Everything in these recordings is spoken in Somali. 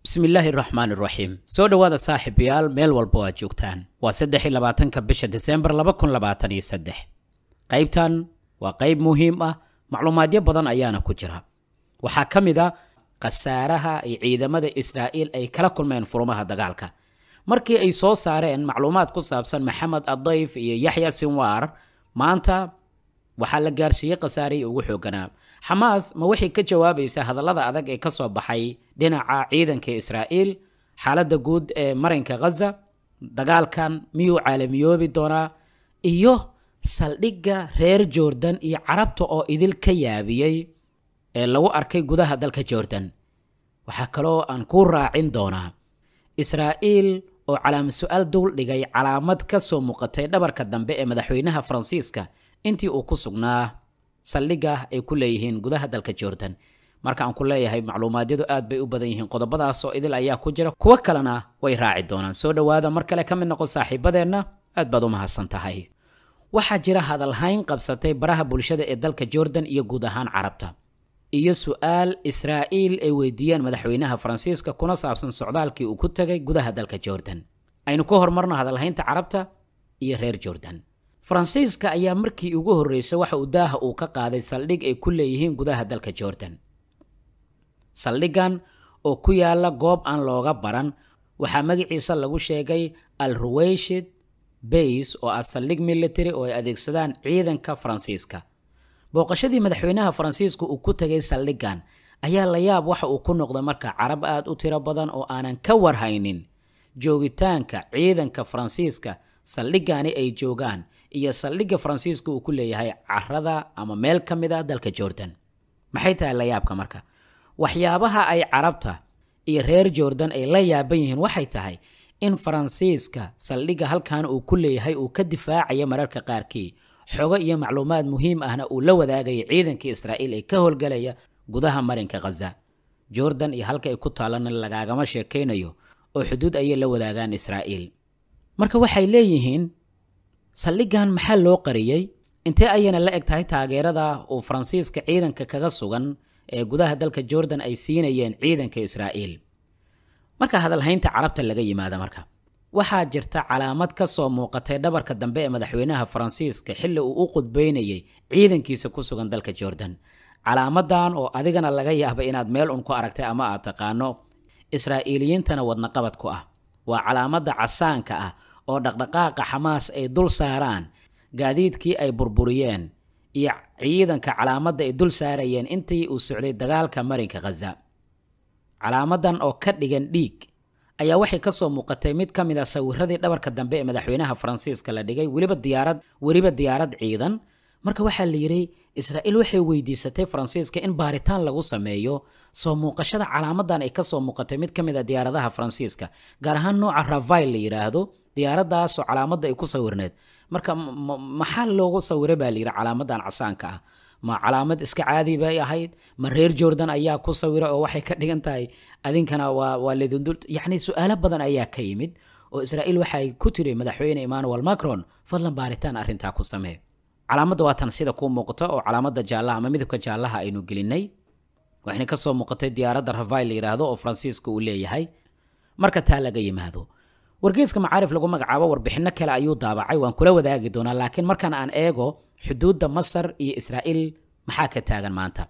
bismillaahi raxmaan iraxiim soo dhowaada saaxiibayaal meel walba oo aad joogtaan waa saddex iyo labaatanka bisha desembar laba kun labaatan iyo saddex qaybtan waa qayb muhiim ah macluumaadyo badan ayaana ku jira waxaa ka mid a khasaaraha ay ciidamada israa'iil ay kala kulmeen furumaha dagaalka markii ay soo saareen macluumaad ku saabsan maxamed addayf iyo yaxya sinwaar maanta waxaa la gaarsiiyey khasaarihii ugu xooganaa xamaas ma waxay ka jawaabaysaa hadallada adag ee ka soo baxay dhinaca ciidanka israa'iil xaaladda guud ee marinka khaza dagaalkan miyuu caalamiyoobi doonaa iyo saldhigga reer joordan iyo carabta oo idil ka yaabiyey ee lagu arkay gudaha dalka joordan waxaa kaloo aan kuu raacin doonaa israa'iil oo calaama su-aal dowl dhigay calaamad ka soo muuqatay dhabarka dambe ee madaxweynaha faransiiska intii uu ku sugnaa saldhigah ay ku leeyihiin gudaha dalka jordan marka aan ku leeyahay macluumaadyadu aad bay u badan yihiin qodobadaasoo idil ayaa ku jira kuwo kalena way raaci doonaan soo dhowaada mar kale ka mid noqon saaxiibadeenna aad baad u mahadsan tahay waxaa jira hadalhayn qabsatay baraha bulshada ee dalka jordan iyo guud ahaan carabta iyo su-aal israa'iil ay weydiiyeen madaxweynaha faransiiska kuna saabsan socdaalkii uu ku tegay gudaha dalka jordan aynu ka hormarno hadalhaynta carabta iyo reer jordan faransiiska ayaa markii ugu horreysa waxa uu daaha uu ka qaaday saldhig ay ku leeyihiin gudaha dalka jordan saldhiggan oo ku yaalla goob aan looga baran waxaa magaciisa lagu sheegay al ruweyshid bays oo ah saldhig military oo ay adeegsadaan ciidanka faransiiska booqashadii madaxweynaha faransiiska uu ku tegay saldhigan ayaa la yaab waxa uu ku noqday marka carab aad u tiro badan oo aanan ka warhaynin joogitaanka ciidanka faransiiska saldhigani ay joogaan iyo saldhigga faransiiska uu ku leeyahay carada ama meel ka mid a ah dalka jordan maxay tahay layaabka marka waxyaabaha ay carabta iyo reer joordan ay la yaaban yihiin waxay tahay in faransiiska saldhigga halkan uu ku leeyahay uu ka difaacayo mararka qaarkii حوغا إيا معلومات مهيم أهنا أو لوذا أغاية عيدان كي إسرائيل إي كهول غاليا قدها مارين كغزا جوردان إي هالكا إي كتالان اللقاقاماش يكينا يو أو حدود أي لوذا أغان إسرائيل مركا وحاي ليهين سالليقان محال لو قريي إنتي أيان اللا إكتاهي تاغيرا دا أو فرانسيس كا عيدان كغسوغان إي قدها دالك جوردان أي سينا يين عيدان كي إسرائيل مركا هادال هينتا عربتا لغاية ماذا مركا waxaa jirta calaamad ka soo muuqatay dhabarka dambe ee madaxweynaha faransiiska xilli uu u qudbaynayay ciidankiisa ku sugan dalka jordan calaamadan oo adigana laga yaabay inaad meel un ku aragtay ama aad taqaano israa'iiliyiintana wadnaqabad ku ah waa calaamadda casaanka ah oo dhaqdhaqaaqa xamaas ay dul saaraan gaadiidkii ay burburiyeen iyo ciidanka calaamadda ay dul saarayeen intii uu socday dagaalka marinka khaza calaamadan oo ka dhigan dhiig ayaa waxay ka soo muuqatay mid ka mid ah sawiradii dhabarka dambe ee madaxweynaha faransiiska la dhigay weliba diyaarad weliba diyaarad ciidan marka waxaa la yidhi israa'iil waxay weydiisatay faransiiska in baaritaan lagu sameeyo soo muuqashada calaamadan ay ka soo muuqatay mid ka mid ah diyaaradaha faransiiska gaar ahaan nooca ravail la yidhaahdo diyaaradaasoo calaamada ay ku sawirneed marka maxaa loogu sawira baa layidhi calaamadan casaanka ah ma calaamad iska caadi bay ahayd ma reer jordan ayaa ku sawira oo waxay ka dhigan tahay adinkana waa ledundul yacni su-aalo badan ayaa ka yimid oo israa'iil waxay ku tiri madaxweyne emmanuel macron fadlan baaritaan arrintaa ku samee calaamadda waatan sida kuu muuqato oo calaamadda jaallaha ama midabka jaallaha aynu gelinay waxayna ka soo muuqatay diyaaradda rafail la yidhaahdo oo faransiiska uu leeyahay marka taa laga yimaado wargeyska macaarif lagu magacaabo warbixino kale ayuu daabacay waan kula wadaagi doonaa laakiin markan aan eego xuduudda masar iyo israa'iil maxaa ka taagan maanta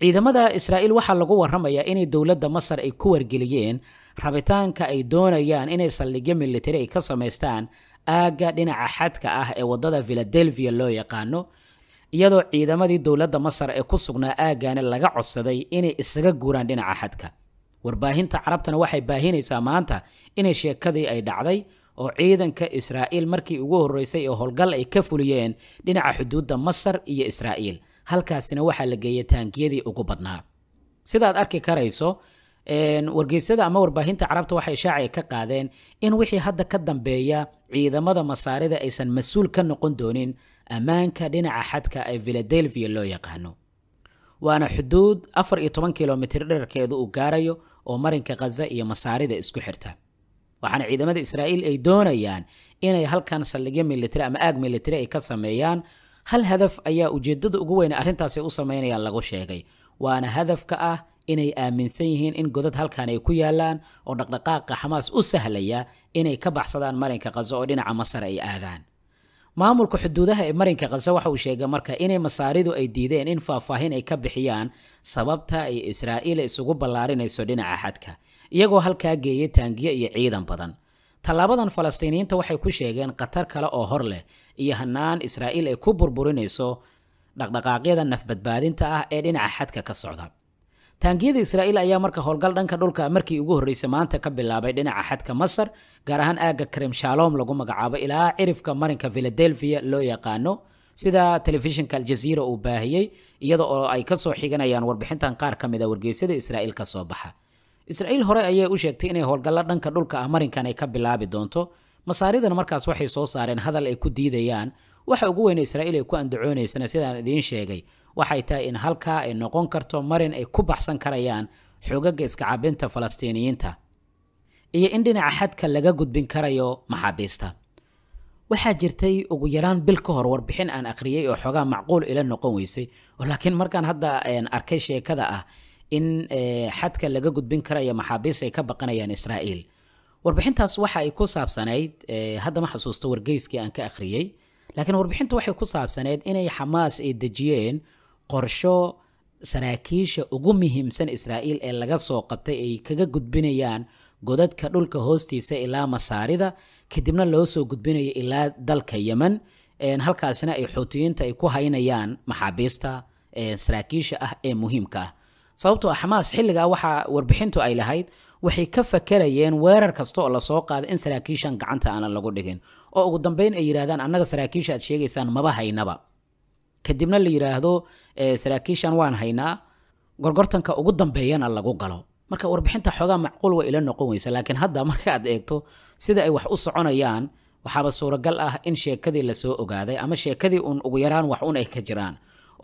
ciidamada israa'iil waxaa lagu warramayaa inay dowladda masar ay ku wargeliyeen rabitaanka ay doonayaan inay saldhigyo militari ay ka samaystaan aagga dhinaca xadka ah ee waddada filadelfiya loo yaqaano iyadoo ciidamadii dowladda masar ee ku sugnaa aaggaani laga codsaday inay isaga guuraan dhinaca xadka warbaahinta carabtana waxay baahinaysaa maanta inay sheekadii ay dhacday oo ciidanka israa'iil markii ugu horreysay oo howlgal ay ka fuliyeen dhinaca xuduudda masar iyo israa'iil halkaasina waxaa la geeyay taangiyadii ugu badnaa sidaad arki karayso wargeysyada ama warbaahinta carabta waxay shaaciga ka qaadeen in wixii hadda ka dambeeya ciidamada masaarida aysan mas-uul ka noqon doonin ammaanka dhinaca xadka ee filadelfiya loo yaqaano وانا حدود افر ايطوان كيلومتر در كيدو او غاريو او مارين كغزة ايا مساري دا اسكو حرتا وحان عيدما دا اسرائيل اي دونا يان اينا يهال كان سلقيا ميلتري اما اق ميلتري اي كاسا ميان هل هدف ايا او جدد او قوين ارين تاسي او سمين ايا لغو شيغي وانا هدف كا اه اينا اي امن سيهين ان قدد هال كان ايو كويا لان او نقنقاق حماس او سهل ايا اينا اي كباح صدان مارين كغزة او دينا عمصر اي آذان maamulka xuduudaha ee marinka qase waxa uu sheegay marka inay masaaridu ay diideen in faahfaahin ay ka bixiyaan sababta ay israa'iil isugu ballaarinayso dhinaca xadka iyagoo halkaa geeyay taangiyo iyo ciidan badan tallaabadan falastiiniyiinta waxay ku sheegeen khatar kale oo hor leh iyo hanaan israa'iil ay ku burburinayso dhaqdhaqaaqyada nafbadbaadinta ah ee dhinaca xadka ka socda taangiyada israa'iil ayaa marka howlgal dhanka dhulka markii ugu horreysay maanta ka bilaabay dhinaca xadka masar gaar ahaan aagga karim shalom lagu magacaabo ilaa cirifka marinka filadelfiya loo yaqaano sida telefishinka aljaziira uu baahiyey iyada oo ay kasoo xiganayaan warbixintan qaar ka mid a ah wargeysyada israa'iil ka soo baxa israa'iil hore ayay u sheegtay inay howlgallo dhanka dhulka ah marinkan ay ka bilaabi doonto masaaridan markaas waxay soo saareen hadal ay ku diidayaan waxa ugu weyn israa'iil ay ku andacoonaysan sidaan idiin sheegay waxay tahay in halkaa ay noqon karto marin ay ku baxsan karayaan xoogaga iskacabinta falastiiniyiinta iyo in dhinaca xadka laga gudbin karayo maxaabiista waxaa jirtay ugu yaraan bil ka hor warbixin aan akhriyey oo xoogaa macquul ila noqon weysay oo laakiin markaan hadda arkay sheekada ah in xadka laga gudbin karayo maxaabiist ay ka baqanayaan israa'iil warbixintaas waxa ay ku saabsanayd haddama xasuusto wargeyskii aan ka akhriyey laakiin warbixinta waxay ku saabsanayd inay xamaas ay dejiyeen qorsho saraakiisha ugu muhiimsan israa'iil ee laga soo qabtay ay kaga gudbinayaan godadka dhulka hoostiisa ilaa masaarida kadibna loo soo gudbinayo ilaa dalka yemen halkaasina ay xuutiyiinta ay ku haynayaan maxaabiista saraakiisha ah ee muhiimka ah sababtoo ah xamaas xilligaa waxaa warbixintu ay lahayd waxay ka fakerayeen weerar kasta oo lasoo qaada in saraakiishan gacanta aanan lagu dhigin oo ugu dambeyn ay yidhahdaan annaga saraakiisha aad sheegaysaan maba haynaba كدبنا اللي يراهدو سراكيشان وان هينا غرغرطان كا اغدام بيان اللاغو غالو مركا وربحين تا معقول وإلا نقويس لكن هادا مركا عد ايكتو اي وحقو سعونا يان وحابا سورة قال اه ان شاكدي لسو اغادي اما شاكدي ان اغيران وحقون اي كجران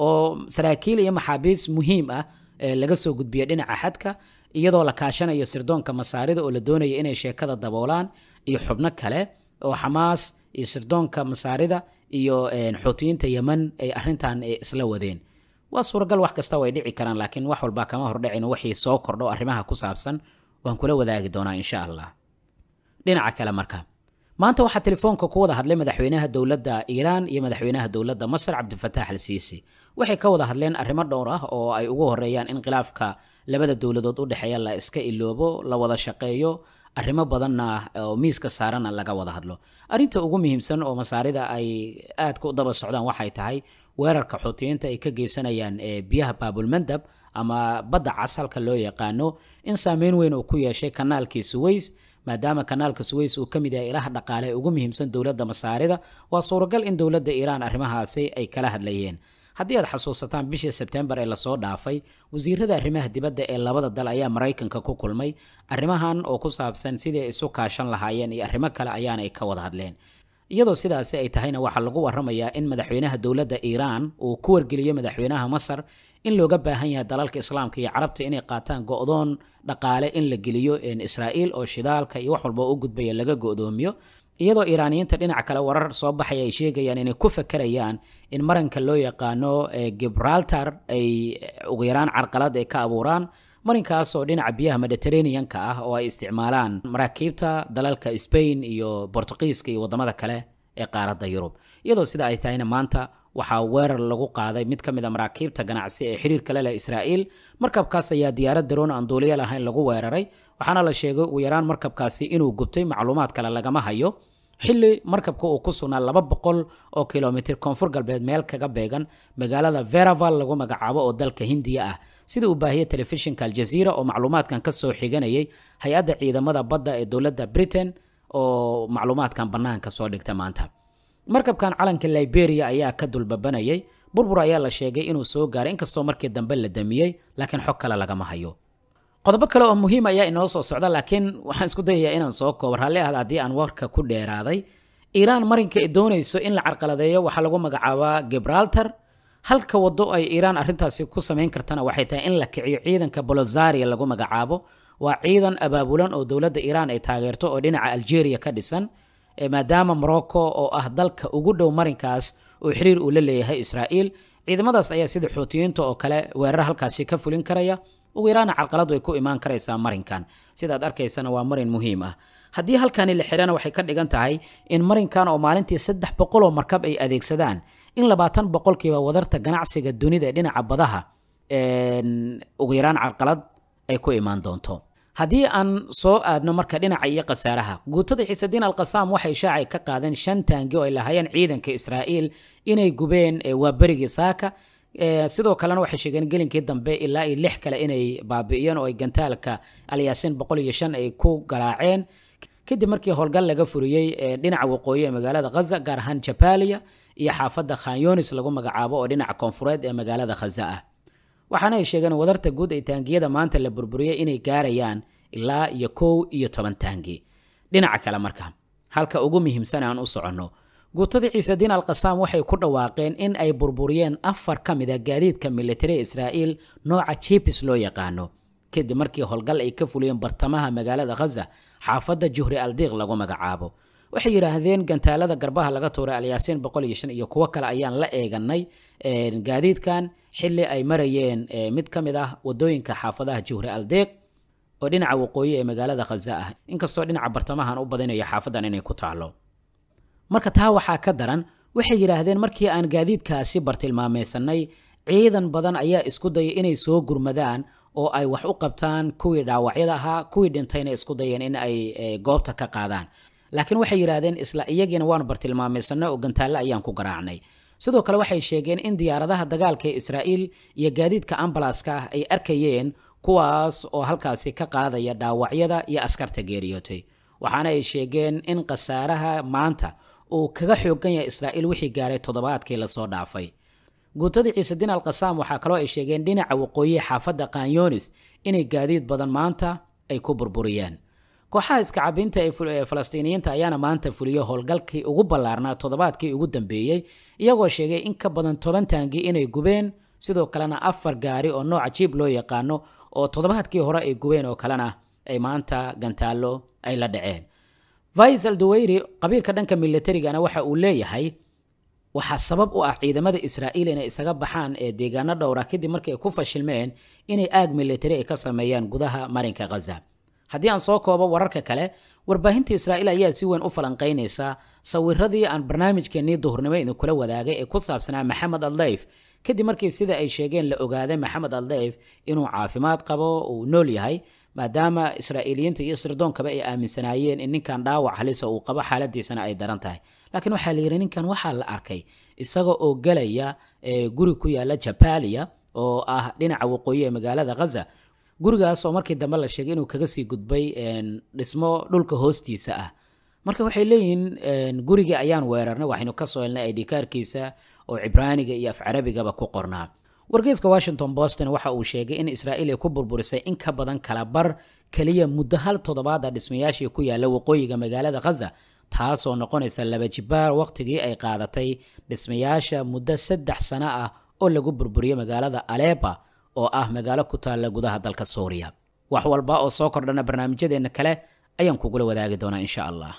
او سراكيلي يما حابيس مهيم اه قد بيادين عحادكا يدو لكاشان اي سردون كا مساريد او لدوني اي ان شاكدا دابولان اي iyo sirdoonka masaarida iyo xoutiyiinta yeman ay arintan eh, isla wadeen waa suuragal wax kasta way dhici karaan laakiin wax walba kama hordhacino waxii soo kordho arrimaha ku saabsan waan kula wadaagi doonaa insha allah dhinaca kale marka maanta waxaa telefoonka ku wada hadlay madaxweynaha dowladda iiraan iyo madaxweynaha dowladda masar cabdifatax al siisi waxay ka wada hadleen arrimo dhowr ah oo ay ugu horeeyaan in khilaafka labada dowladood u dhexeeya la iska iloobo la wada shaqeeyo arrimo badanna oo miiska saarana laga wada hadlo arrinta ugu muhiimsan oo masaarida ay aadka u daba socdaan waxay tahay weerarka xuutiyiinta ay ka geysanayaan biyaha baabulmandab ama badda casalka loo yaqaano in saameyn weyn uu ku yeeshay kanaalkii suweys maadaama kanaalka suweys uu ka mid yahay ilaha dhaqaale ugu muhiimsan dowladda masaarida waa suuragal in dowladda iiraan arrimahaasi ay kala hadlayeen haddii aad xasuusataan bishii sebtembar ee lasoo dhaafay wasiirada arrimaha dibadda ee labada dal ayaa maraykanka ku kulmay arrimahan oo ku saabsan siday isu kaashan lahaayeen iyo arrimo kale ayaanay ka wada hadleen iyadoo sidaasi ay tahayna waxaa lagu waramayaa in madaxweynaha dowladda iiraan uu ku wargeliyo madaxweynaha masar in looga baahan yahay dalalka islaamka iyo carabta inay qaataan go-doon dhaqaale in la geliyo israa'iil oo shidaalka iyo wax walba u gudbaya laga go-doomiyo iyadoo iraaniyiinta dhinac kale warar soo baxaya ay sheegayaan inay ku fakerayaan in maranka loo yaqaano eh, gibraltar ay eh, ugu yaraan carqalad ay ka abuuraan marinkaasoo dhinaca biyaha mediterraneanka ah oo ay isticmaalaan maraakiibta dalalka spain iyo bortuqiiska iyo waddamada kale ee qaaradda yurub iyadoo sida ay tahayna maanta waxaa weerar lagu qaaday mid ka mid a ah maraakiibta ganacsi ee xiriirka le leh israa'iil markabkaas ayaa diyaarad daroon aan duuliya lahayn lagu weeraray waxaana la sheegay ugu yaraan markabkaasi inuu gubtay macluumaad kale lagama hayo xilli markabka uu ku sugnaa laba boqol oo kilomitir koonfur galbeed meel kaga beegan magaalada veraval lagu magacaabo oo dalka hindiya ah sida uu baahiyay telefishinka aljaziira oo macluumaadkan ka soo xiganayay hay-adda ciidamada badda ee dowladda britain oo macluumaadkan bannaanka soo dhigta maanta markabkan calanka liberia ayaa ka dulbabanayay burbur ayaa la sheegay inuu soo gaaray inkastoo markii dambe la damiyey laakiin xog kale lagama hayo qodobo kale oo muhiim ayaa inoo soo socda laakiin waxaan isku dayayaa inaan soo koobar halle ahda haddii aan warka ku dheeraaday iiraan marinka ay doonayso in la carqaladeeyo waxaa lagu magacaabaa gibraltar halka waddo ay iiraan arrintaasi ku samayn kartana waxay tahay in la kiciyo ciidanka bolozaria lagu magacaabo waa ciidan abaabulan oo dowladda iiraan ay taageerto oo dhinaca algeria ka dhisan maadaama morocco oo ah dalka ugu dhow marinkaas oo xiriir uu la leeyahay israa'iil ciidamadaas ayaa sida xuutiyiinta oo kale weerar halkaasi ka fulin karaya ugu yaraana carqaladu ay ku imaan karaysaa marinkan sidaad arkaysana waa marin muhiim ah haddii halkani la xidhana waxay ka dhigan tahay in marinkan oo maalintii saddex boqoloo markab ay adeegsadaan in labaatan boqolkiiba wadarta ganacsiga dunida dhinaca badaha ugu yaraan carqalad ay ku imaan doonto haddii aan soo aadno marka dhinaca iyo khasaaraha guutada xiisaddiin alkhasaam waxay shaacay ka qaadeen shan taangi oo ay lahaayeen ciidanka israa'iil inay gubeen waa saaka sidoo kalena waxay sheegeen gelinkii dambe ilaa iyo lix kale inay baabi'iyeen oo ay gantaalka alyaasiin boqol iyo shan ay ku garaaceen kadib markii howlgal laga furiyey dhinaca waqooyi ee magaalada khaza gaar ahaan jabaaliya iyo xaafadda khanyonis lagu magacaabo oo dhinaca koonfureed ee magaalada khaza ah waxaana ay sheegeen wadarta guud ee taangiyada maanta la burburiyey inay gaarayaan ilaa iyo kow iyo toban taangi dhinaca kale marka halka ugu muhiimsan aan u soconno guutada ciisediin alkasaam waxay ku dhawaaqeen in ay burburiyeen afar ka mid a ah gaadiidka militari israa'iil nooca jibis loo yaqaano kadib markii howlgal ay ka fuliyeen bartamaha magaalada khaza xaafadda juhri aldiiq lagu magacaabo waxay yidhaahdeen gantaalada garbaha laga tuuray alyaasiin boqol iyo shan iyo kuwo kale ayaan la eeganay gaadiidkan xili ay marayeen mid ka mid ah wadooyinka xaafadaha juhri aldeeq oo dhinaca waqooyi ee magaalada khaza ah inkastoo dhinaca bartamahan u badinayo xaafadan inay ku taalo marka taa waxaa ka daran waxay yidhaahdeen markii aan gaadiidkaasi bartilmaameysanay ciidan badan ayaa isku daya inay soo gurmadaan oo ay wax u qabtaan kuwii dhaawacyada ahaa kuwii dhintayna isku dayeen in ay goobta ka qaadaan laakiin waxay yidhaahdeen isla iyagiina waanu bartilmaamaysanay oo gantaalle ayaan ku garaacnay sidoo kale waxay sheegeen in diyaaradaha dagaalka ee israa'iil iyo gaadiidka ambalaska ah ay arkayeen kuwaas oo halkaasi ka qaadaya dhaawacyada iyo askarta geeriyootay waxaana ay sheegeen in khasaaraha maanta uu kaga xoogan yahay israa'iil wixii gaaray toddobaadkii lasoo dhaafay guutada ciisediin alkasaam waxaa kaloo ay sheegeen dhinaca waqooyi xaafadda kanyonis inay gaadiid badan maanta ay ku burburiyeen kooxaha iskacabinta ee falastiiniyiinta ayaana maanta fuliyey howlgalkii ugu ballaarnaa toddobaadkii ugu dambeeyey iyagoo sheegay in ka badan toban taangi inay gubeen sidoo kalena afar gaari oo nooca jiib loo yaqaano oo toddobaadkii hore ay gubeen oo kalena ay maanta gantaallo ay la dhaceen vais aldaweyri qabiilka dhanka milatarigana waxa uu leeyahay waxaa sabab u ah ciidamada israa'iil inay isaga baxaan ee deegaano dhowra kadib markii ay ku fashilmeen inay aag milatari ay ka sameeyaan gudaha marinka khaza haddii aan soo koobo wararka kale warbaahinta israa'iil ayaa si weyn u falanqaynaysaa sawiradii aan barnaamijkeennii duhurnimo idinkula wadaagay ee ku saabsanaa maxamed aldayf kadib markii sida ay sheegeen la ogaaday maxamed aldayf inuu caafimaad qabo uu nool yahay maadaama israa'iiliyiinta iyo sirdoonkaba ay aaminsanaayeen in ninkan dhaawac halisa ah uu qabo xaaladiisana ay daran tahay laakiin waxaa la yidhi ninkan waxaa la arkay isaga oo gelaya guri ku yaala jabaaliya oo ah dhinaca waqooyi ee magaalada ghaza gurigaasoo markii dambe la sheegay inuu kaga sii gudbay dhismo dhulka hoostiisa ah marka waxay leeyihiin gurigii ayaan weerarnay waxaynu ka soo helnay aidikaarkiisa oo cibraaniga iyo af carabigaba ku qornaa wargeyska washington boston waxa uu sheegay in israa'iil ay ku burburisay in ka badan kala bar keliya muddo hal toddobaada dhismayaashii ku yaalla waqooyiga magaalada khaza taasoo noqonaysa laba jibaar wakhtigii ay qaadatay dhismayaasha muddo saddex sano ah oo lagu burburiyo magaalada aleba oo ah magaalo ku taalla gudaha dalka suuriya wax walba oo soo kordhana barnaamijyadeenna kale ayaan kugula wadaagi doonaa insha allah